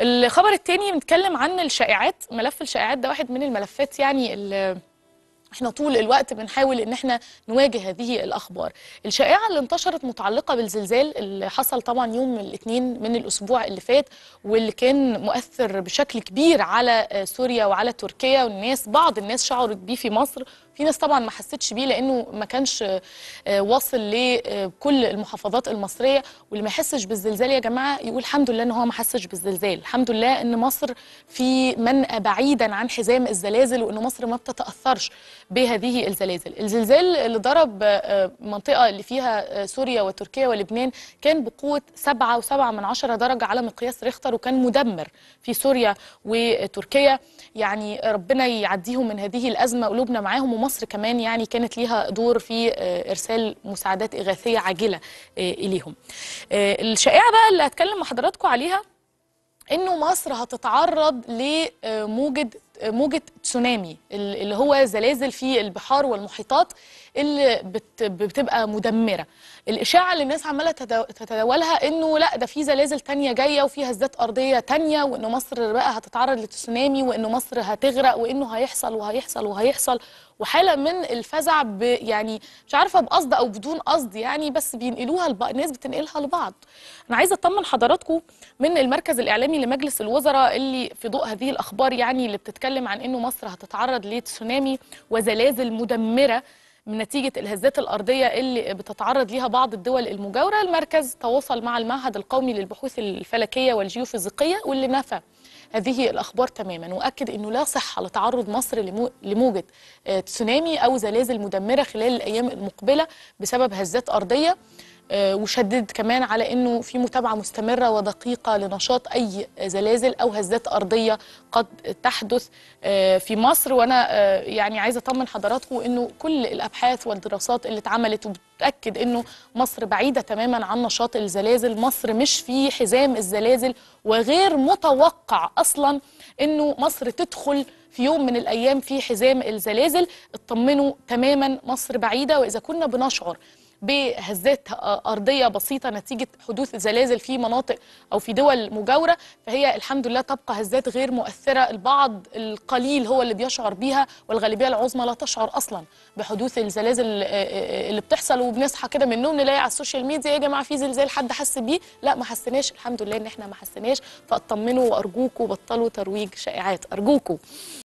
الخبر الثاني بنتكلم عن الشائعات ملف الشائعات ده واحد من الملفات يعني اللي احنا طول الوقت بنحاول ان احنا نواجه هذه الاخبار الشائعه اللي انتشرت متعلقه بالزلزال اللي حصل طبعا يوم الاثنين من الاسبوع اللي فات واللي كان مؤثر بشكل كبير على سوريا وعلى تركيا والناس بعض الناس شعرت بيه في مصر في ناس طبعا ما حستش بيه لانه ما كانش آه، واصل لكل آه، المحافظات المصريه واللي ما يحسش بالزلزال يا جماعه يقول الحمد لله ان هو ما حسش بالزلزال الحمد لله ان مصر في منأى بعيدا عن حزام الزلازل وان مصر ما بتتاثرش بهذه الزلازل الزلزال اللي ضرب المنطقه آه، اللي فيها سوريا وتركيا ولبنان كان بقوه 7 و7 من 10 درجه على مقياس ريختر وكان مدمر في سوريا وتركيا يعني ربنا يعديهم من هذه الازمه قلوبنا معاهم ومصر مصر كمان يعني كانت ليها دور في آه، ارسال مساعدات اغاثيه عاجله آه، اليهم آه، الشائعه بقى اللي هتكلم مع حضراتكم عليها انه مصر هتتعرض لموجه موجه تسونامي اللي هو زلازل في البحار والمحيطات اللي بتبقى مدمره الاشاعه اللي الناس عماله تتداولها انه لا ده في زلازل تانية جايه وفيها هزات ارضيه تانية وانه مصر بقى هتتعرض لتسونامي وانه مصر هتغرق وانه هيحصل وهيحصل وهيحصل وحاله من الفزع ب يعني مش عارفه بقصد او بدون قصد يعني بس بينقلوها الب... الناس بتنقلها لبعض. انا عايزه اطمن حضراتكم من المركز الاعلامي لمجلس الوزراء اللي في ضوء هذه الاخبار يعني اللي بتتكلم عن انه مصر هتتعرض لتسونامي وزلازل مدمره من نتيجة الهزات الأرضية اللي بتتعرض ليها بعض الدول المجاورة المركز تواصل مع المعهد القومي للبحوث الفلكية والجيوفيزيقية واللي نفى هذه الأخبار تماما وأكد أنه لا صحة لتعرض مصر لموجة آه، تسونامي أو زلازل مدمرة خلال الأيام المقبلة بسبب هزات أرضية آه، وشدد كمان على انه في متابعه مستمره ودقيقه لنشاط اي زلازل او هزات ارضيه قد تحدث آه، في مصر وانا آه، يعني عايزه اطمن حضراتكم انه كل الابحاث والدراسات اللي اتعملت وبتاكد انه مصر بعيده تماما عن نشاط الزلازل مصر مش في حزام الزلازل وغير متوقع اصلا انه مصر تدخل في يوم من الايام في حزام الزلازل اطمنوا تماما مصر بعيده واذا كنا بنشعر بهزات ارضيه بسيطه نتيجه حدوث زلازل في مناطق او في دول مجاوره فهي الحمد لله تبقى هزات غير مؤثره البعض القليل هو اللي بيشعر بيها والغالبيه العظمى لا تشعر اصلا بحدوث الزلازل آه، آه، اللي بتحصل وبنصحى كده من النوم نلاقي على السوشيال ميديا يا جماعه في زلزال حد حس بيه لا ما حسناش الحمد لله ان احنا ما حسناش فاطمنوا وارجوكم بطلوا ترويج شائعات ارجوكم